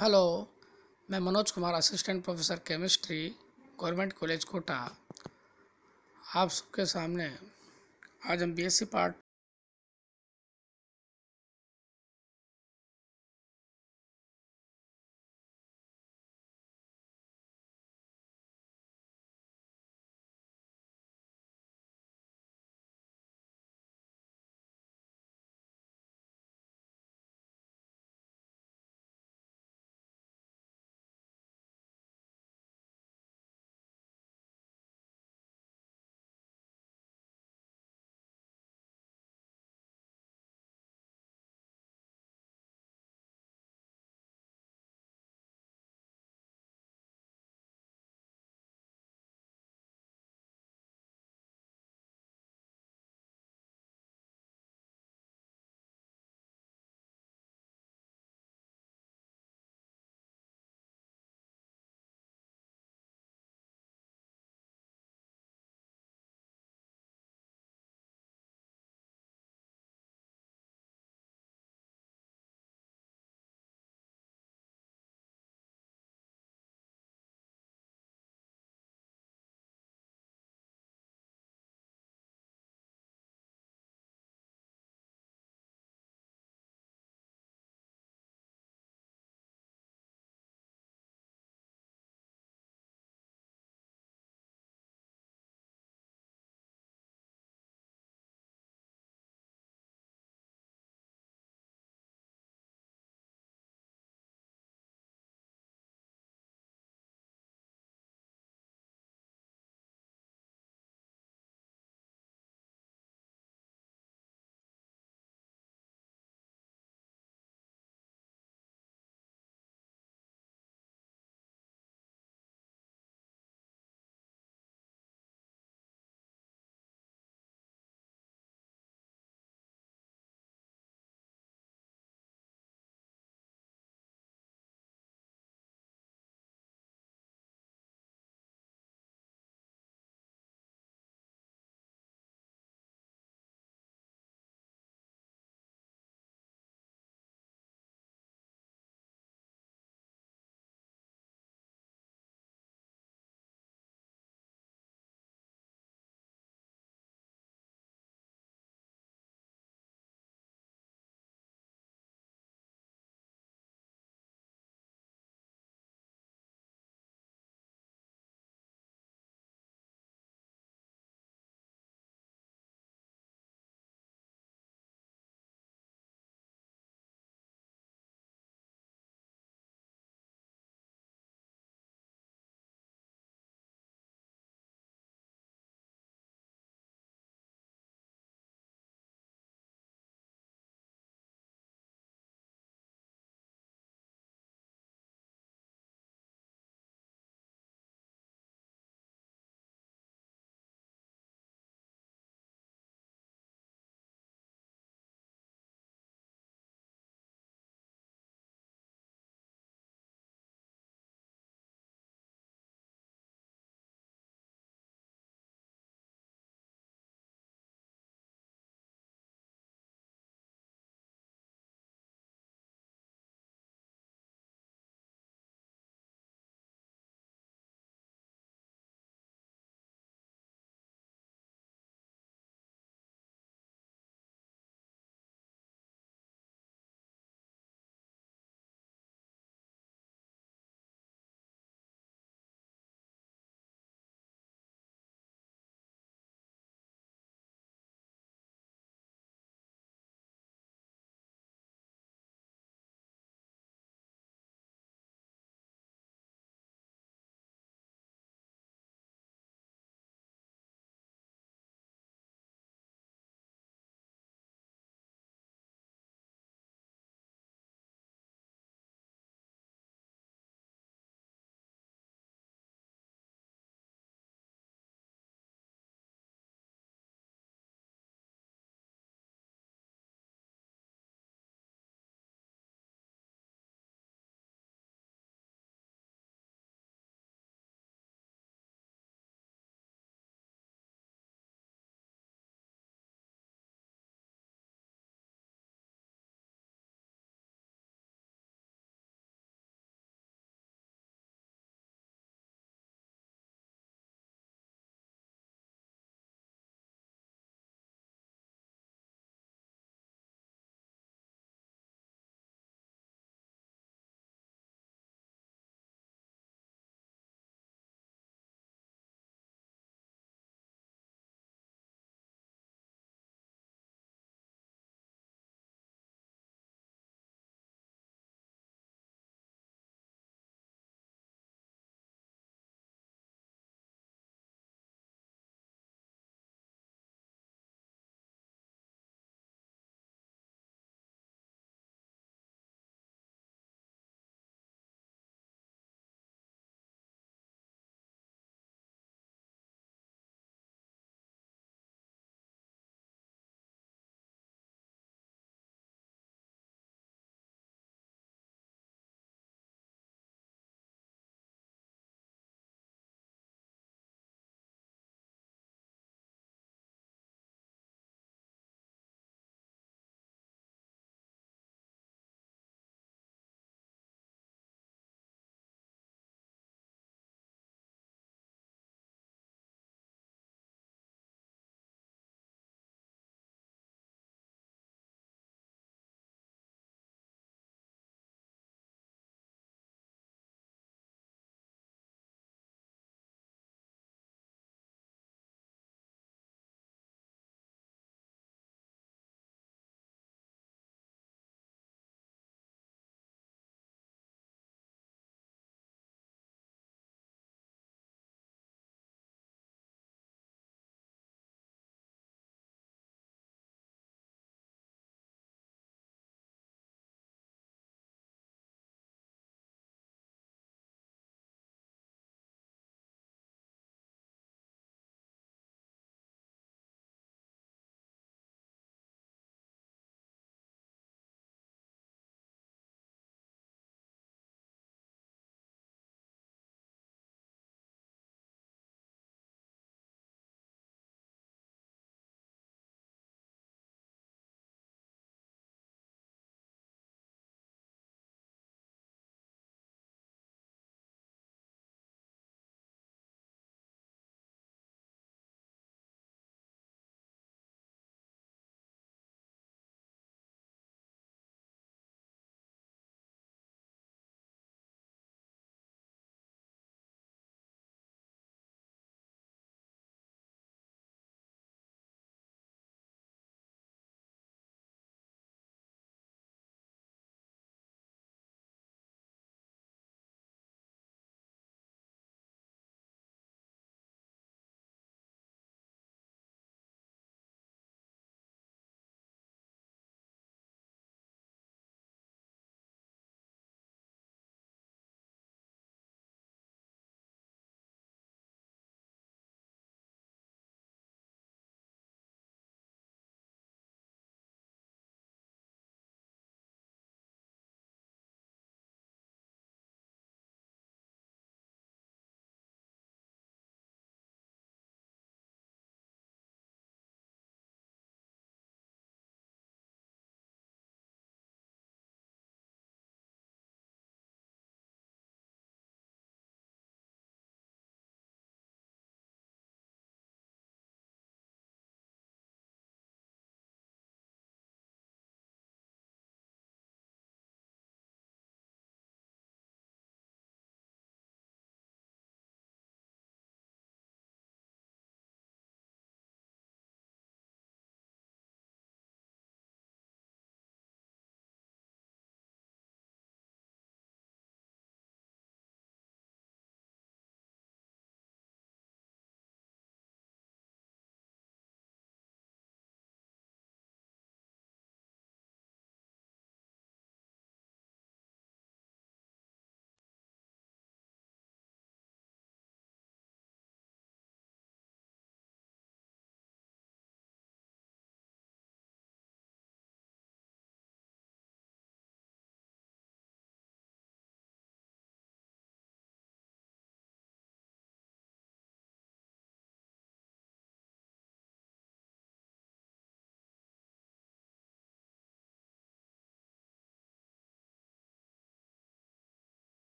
hello मैं Manoj Kumar assistant professor chemistry government college Kota आप सबके सामने आज हम बीएससी पार्ट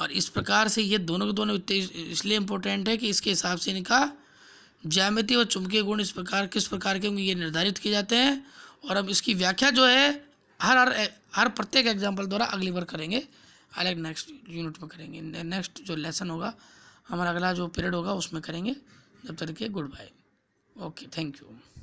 और इस प्रकार से ये दोनों के दोनों इसलिए इम्पोर्टेंट है कि इसके हिसाब से इनका ज्यामिति और चुंबकीय गुण इस प्रकार किस प्रकार के होंगे ये निर्धारित किए जाते हैं और अब इसकी व्याख्या जो है हर हर हर प्रत्येक एग्जाम्पल द्वारा अगली बार करेंगे अलग नेक्स्ट यूनिट में करेंगे नेक्स्ट जो लेसन होगा हमारा अगला जो पीरियड होगा उसमें करेंगे जब तक के goodbye okay thank you